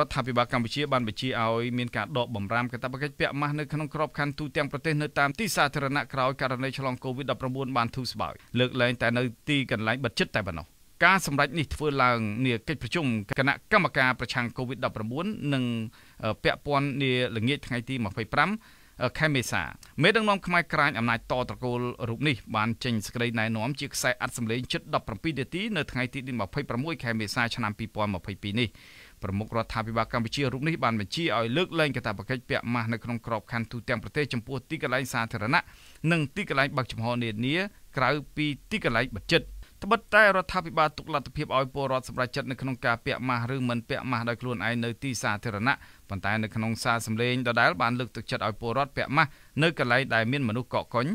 រដ្ឋាភិបាលកម្ពុជាបានបញ្ជាឲ្យមានការដកបំរាមកាតព្វកិច្ចពាក់ម៉ាស់នៅក្នុងក្របខ័ណ្ឌទូទាំងប្រទេសនៅតាមទីសាធារណៈក្រោយករណីឆ្លង COVID-19 បានធូរស្បើយលើកលែងតែនៅទីកន្លែងបិទជិតតែប៉ុណ្ណោះការសម្រេចនេះធ្វើឡើងនាកិច្ចប្រជុំគណៈកម្មការប្រឆាំង COVID-19 និងពាក់ព័ន្ធនាល្ងាចថ្ងៃទី25ខែមេសាមេដឹកនាំខ្មែរក្រាញអំណាចតត្រកូលរូបនេះបានចេញសេចក្តីណែនាំជាខ្សែអត្ថសម្លេងជិត17នាទីនៅថ្ងៃទី26ខែមេសាឆ្នាំ2022នេះប្រមុខរដ្ឋាភិបាលកម្ពុជារូបនេះបានបញ្ជាឲ្យលើកលែងកាតព្វកិច្ចពាក់ម៉ាស់នៅក្នុងក្របខ័ណ្ឌទូទាំងប្រទេសចំពោះទីកន្លែងសាធារណៈនិងទីកន្លែងបើកចំហនានាក្រៅពីទីកន្លែងបិទចិត្ត។ត្បិតតែរដ្ឋាភិបាលទុកលទ្ធភាពឲ្យពលរដ្ឋសម្រេចចិត្តនៅក្នុងការពាក់ម៉ាស់ឬមិនពាក់ម៉ាស់ដោយខ្លួនឯងនៅទីសាធារណៈប៉ុន្តែនៅក្នុងសារសម្លេងដដែលបានលើកទឹកចិត្តឲ្យពលរដ្ឋពាក់ម៉ាស់នៅកន្លែងដែលមានមនុស្សកកកុញ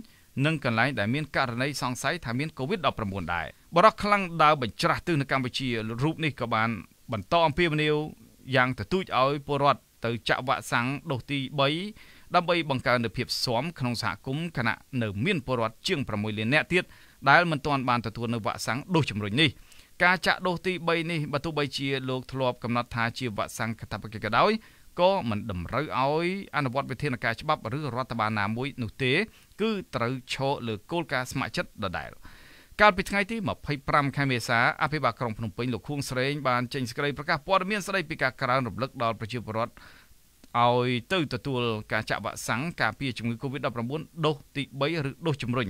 និងកន្លែងដែលមានករណីសង្ស័យថាមានកូវីដ -19 ដែរបរិះខ្លាំងដើរបញ្ច្រាស់ទិសនៅកម្ពុជារូបនេះក៏បានបន្តអំពាវនាវយ៉ាងទទូចឲ្យពលរដ្ឋទៅចាក់វ៉ាក់សាំងដូសទី3ដើម្បីបង្កើននូវភាពស៊ាំក្នុងសហគមន៍គណៈនៅមានពលរដ្ឋជាង6លាននាក់ទៀតដែលមិនទាន់បានទទួលនៅវ៉ាក់សាំងដូសជំរុញនេះការចាក់ដូសទី3នេះបើទោះបីជាលោកធ្លាប់កំណត់ថា ជាវ៉ាក់សាំងកាតព្វកិច្ចក៏ដោយក៏មិនតម្រូវឲ្យអនុវត្តវិធានការច្បាប់ឬរដ្ឋបាលណាមួយនោះទេគឺត្រូវឈរលើគោលការណ៍ស្ម័គ្រចិត្តដដែលកាលពីថ្ងៃទី25ខែមេសាអភិបាលក្រុងភ្នំពេញលោកខួងស្រេងបានចេញសេចក្តីប្រកាសព័ត៌មានស្តីពីការក្រើនរំលឹកដល់ប្រជាពលរដ្ឋឲ្យទៅទទួលការចាក់វ៉ាក់សាំងការពារជំងឺ Covid-19 ដូសទី3ឬដូសជំរុញ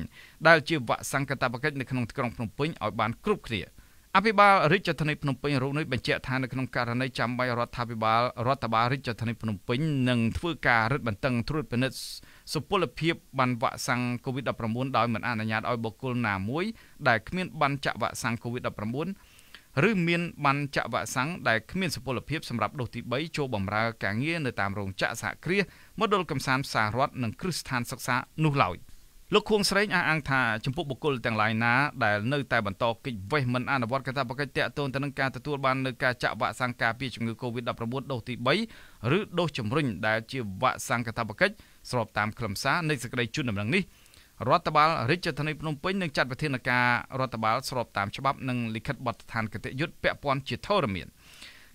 ដែលជាវ៉ាក់សាំងកាតព្វកិច្ចនៅក្នុងក្រុងភ្នំពេញឲ្យបានគ្រប់គ្នាអភិបាលរាជធានីភ្នំពេញរូបនេះបញ្ជាក់ថានៅក្នុងករណីចាំបាច់រដ្ឋាភិបាលរដ្ឋបាលរាជធានីភ្នំពេញនឹងធ្វើការរឹតបន្តឹងត្រួតពិនិត្យសុពលភាពបានវ៉ាក់សាំង COVID-19 ដោយមិនអនុញ្ញាតឲ្យបុគ្គលណាមួយដែលគ្មាន បានចាក់វ៉ាក់សាំង COVID-19 ឬមានបានចាក់វ៉ាក់សាំងដែលគ្មានសុពលភាពសម្រាប់ដូសទី3ចូលបម្រើការងារនៅតាមរោងចក្រសហគ្រាសមណ្ឌលកំសាន្តផ្សាររដ្ឋនិងគ្រឹះស្ថានសិក្សានោះឡើយលោកខួងស្រេងអះអាងថាចំពោះបុគ្គលទាំងឡាយណាដែលនៅតែបន្តកិច្ចវេះមិនអនុវត្តកាតព្វកិច្ចទាក់ទងទៅនឹងការទទួលបាននៅការចាក់វ៉ាក់សាំងការពារជំងឺ Covid-19 ដូសទី3ឬដូសជំរុញដែលជាវ៉ាក់សាំងកាតព្វកិច្ចស្របតាមខ្លឹមសារនៃសេចក្តីជូនដំណឹងនេះរដ្ឋបាលរាជធានីភ្នំពេញនឹងចាត់វិធានការរដ្ឋបាលស្របតាមច្បាប់និងលិខិតបទដ្ឋានគតិយុត្តពាក់ព័ន្ធជាធរមាន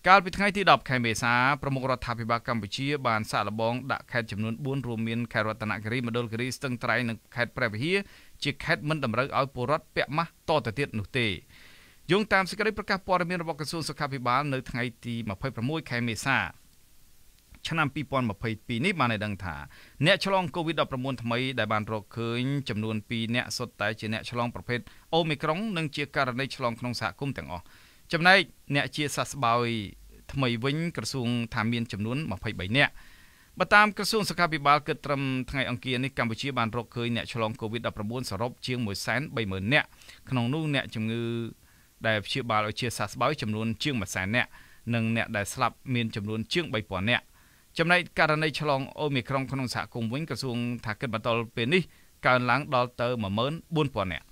កាលពីថ្ងៃទី10ខែមេសាប្រមុខរដ្ឋាភិបាលកម្ពុជាបានសាកល្បងដាក់ខេត្តចំនួន4រួមមានខេត្តរតនគិរីមណ្ឌលគិរីស្ទឹងត្រែងនិងខេត្តព្រះវិហារជាខេត្តមិនតម្រូវឲ្យពលរដ្ឋពាក់ម៉ាស់តទៅទៀតនោះទេយោងតាមសេចក្តីប្រកាសព័ត៌មានរបស់ក្រសួងសុខាភិបាលនៅថ្ងៃទី26ខែមេសាឆ្នាំ2022នេះបានឲ្យដឹងថាអ្នកឆ្លង COVID-19 ថ្មីដែលបានរកឃើញចំនួន2អ្នកសុទ្ធតែជាអ្នកឆ្លងប្រភេទ Omicron និងជាករណីឆ្លងក្នុងសហគមន៍ទាំងអស់ចំណែកអ្នកជាសះស្បើយថ្មីវិញក្រសួងថាមានចំនួន23អ្នកបើតាមក្រសួងសុខាភិបាលគិតត្រឹមថ្ងៃអង្គារនេះកម្ពុជាបានរកឃើញអ្នកឆ្លង COVID-19 សរុបជាង130,000នាក់ក្នុងនោះអ្នកជំងឺដែលព្យាបាលឲ្យជាសះស្បើយចំនួនជាង100,000នាក់និងអ្នកដែលស្លាប់មានចំនួនជាង3,000នាក់ចំណែកករណីឆ្លងអូមីក្រុងក្នុងសហគមន៍វិញក្រសួងថាគិតបន្តពេលនេះកើនឡើងដល់ទៅ14000នាក់